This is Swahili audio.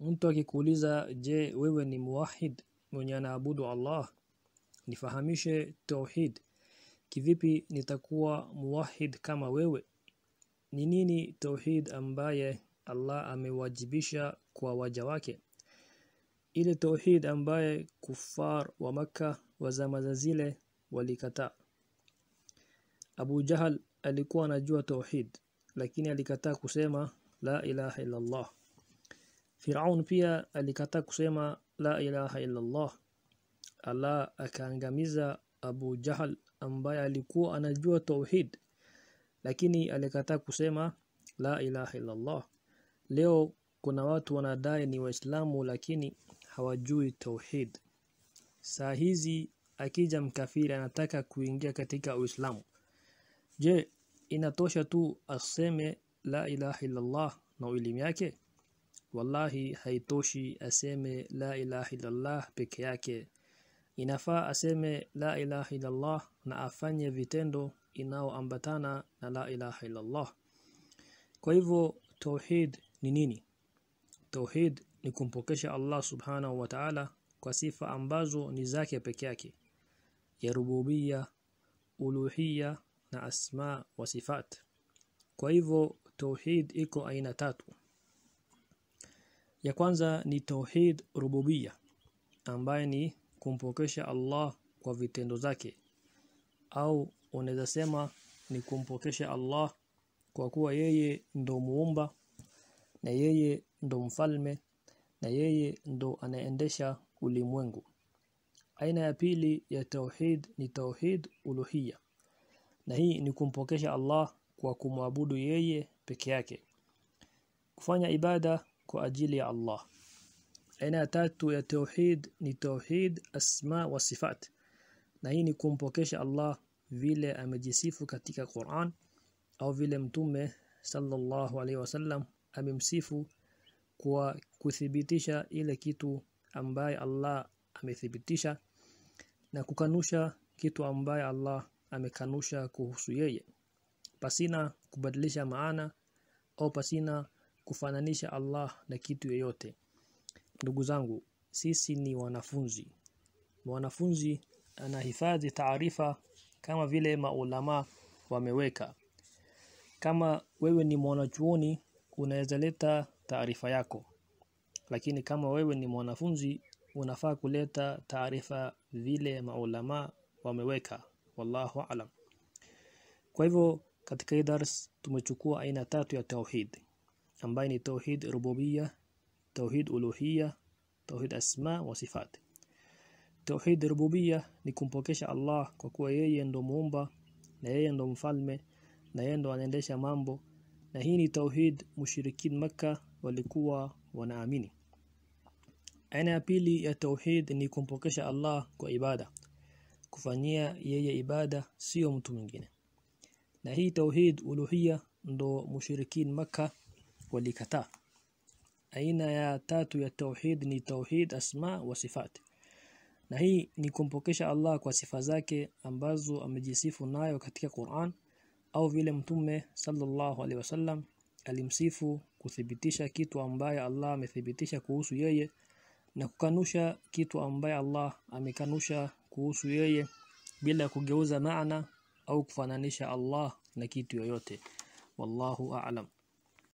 mtu akikuuliza je wewe ni muwahid mwenye anaabudu Allah nifahamishe tauhid kivipi nitakuwa muwahid kama wewe ni nini tauhid ambaye Allah amewajibisha kwa waja wake ile tauhid ambaye kufar wa maka wa zama zile walikataa Abu Jahal alikuwa anajua tauhid lakini alikataa kusema la ilaha illa Allah Firaun pia alikataa kusema la ilaha illa Allah. Allah akaangamiza Abu Jahal ambaye alikuwa anajua tauhid lakini alikataa kusema la ilaha illa Allah. Leo kuna watu wanadai ni Waislamu lakini hawajui tauhid. Saa hizi akija mkafiri anataka kuingia katika Uislamu. Je, inatosha tu aseme la ilaha illa Allah na elimu yake? wallahi haitoshi aseme la ilaha illallah peke yake inafaa aseme la ilaha illallah na afanye vitendo inaoambatana na la ilaha illallah kwa hivyo tauhid ni nini tauhid ni kumpokesha Allah subhanahu wa ta'ala kwa sifa ambazo ni zake peke yake ya rububia uluhia na asma wa sifat kwa hivyo tauhid iko aina tatu ya kwanza ni tauhid rububia ambaye ni kumpokesha Allah kwa vitendo zake au unaweza sema ni kumpokesha Allah kwa kuwa yeye ndo muumba na yeye ndo mfalme na yeye ndo anaendesha ulimwengu aina ya pili ya tauhid ni tauhid uluhia na hii ni kumpokesha Allah kwa kumwabudu yeye peke yake kufanya ibada kwa ajili ya Allah aina ya tatu ya tauhid ni tauhid asma wa sifat na hii ni kumpokesha Allah vile amejisifu katika Qur'an au vile mtume sallallahu alaihi wasallam amemsifu kwa kuthibitisha ile kitu ambaye Allah amethibitisha na kukanusha kitu ambaye Allah amekanusha kuhusu yeye pasina kubadilisha maana au pasina kufananisha Allah na kitu yoyote. Ndugu zangu, sisi ni wanafunzi. Mwanafunzi anahifadhi taarifa kama vile maulama wameweka. Kama wewe ni mwanachuoni unaweza leta taarifa yako, lakini kama wewe ni mwanafunzi unafaa kuleta taarifa vile maulama wameweka. Wallahu alam. Kwa hivyo katika hii dars tumechukua aina tatu ya tauhid ambaye ni tauhid rububia tauhid uluhia tauhid asma wa sifat tauhid rububia ni kumpokesha Allah kwa kuwa yeye ndo muumba na yeye ndo mfalme na yeye ndo anaendesha mambo na hii ni tauhid mushrikin maka walikuwa wanaamini aina ya pili ya tauhid ni kumpokesha Allah kwa ibada kufanyia yeye ibada sio mtu mwingine na hii tauhid uluhia ndo mushirikin maka walikataa aina ya tatu ya tauhid ni tauhid asma wa sifat na hii ni kumpokesha Allah kwa sifa zake ambazo amejisifu nayo katika Qur'an au vile mtume sallallahu alaihi wasallam alimsifu kuthibitisha kitu ambaye Allah amethibitisha kuhusu yeye na kukanusha kitu ambaye Allah amekanusha kuhusu yeye bila kugeuza maana au kufananisha Allah na kitu yoyote wallahu a'lam